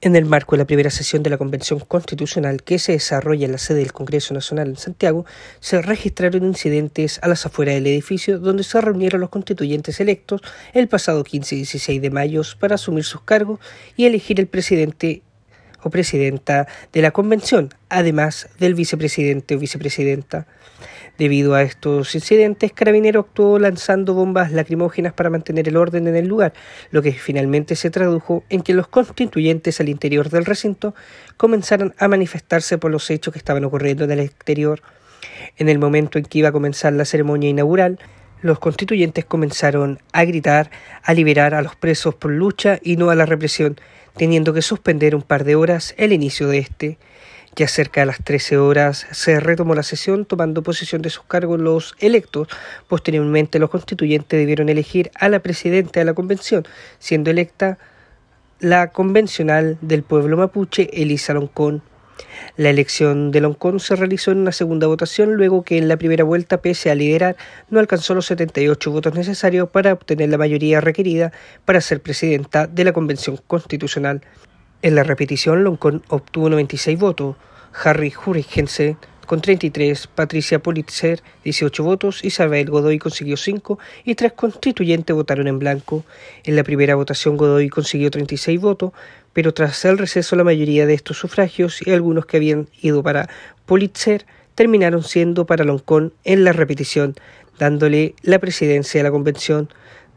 En el marco de la primera sesión de la Convención Constitucional que se desarrolla en la sede del Congreso Nacional en Santiago, se registraron incidentes a las afueras del edificio donde se reunieron los constituyentes electos el pasado 15 y 16 de mayo para asumir sus cargos y elegir el presidente o presidenta de la convención, además del vicepresidente o vicepresidenta. Debido a estos incidentes, Carabinero actuó lanzando bombas lacrimógenas para mantener el orden en el lugar, lo que finalmente se tradujo en que los constituyentes al interior del recinto comenzaron a manifestarse por los hechos que estaban ocurriendo en el exterior. En el momento en que iba a comenzar la ceremonia inaugural, los constituyentes comenzaron a gritar a liberar a los presos por lucha y no a la represión, teniendo que suspender un par de horas el inicio de este. Ya cerca de las 13 horas se retomó la sesión tomando posesión de sus cargos los electos. Posteriormente los constituyentes debieron elegir a la presidenta de la convención, siendo electa la convencional del pueblo mapuche Elisa Loncón la elección de Loncón se realizó en una segunda votación luego que en la primera vuelta, pese a liderar, no alcanzó los 78 votos necesarios para obtener la mayoría requerida para ser presidenta de la Convención Constitucional. En la repetición, Loncón obtuvo 96 votos, Harry Jurigense con 33, Patricia Politzer, 18 votos, Isabel Godoy consiguió 5 y tres constituyentes votaron en blanco. En la primera votación Godoy consiguió 36 votos, pero tras el receso la mayoría de estos sufragios y algunos que habían ido para Politzer terminaron siendo para Loncón en la repetición, dándole la presidencia de la convención.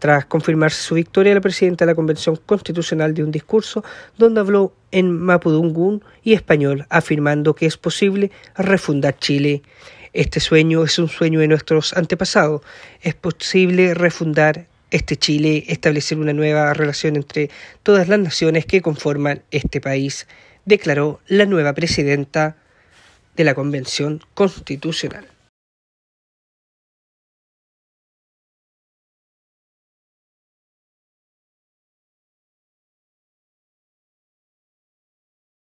Tras confirmarse su victoria, la presidenta de la Convención Constitucional dio un discurso donde habló en mapudungún y español, afirmando que es posible refundar Chile. Este sueño es un sueño de nuestros antepasados. Es posible refundar este Chile, establecer una nueva relación entre todas las naciones que conforman este país, declaró la nueva presidenta de la Convención Constitucional.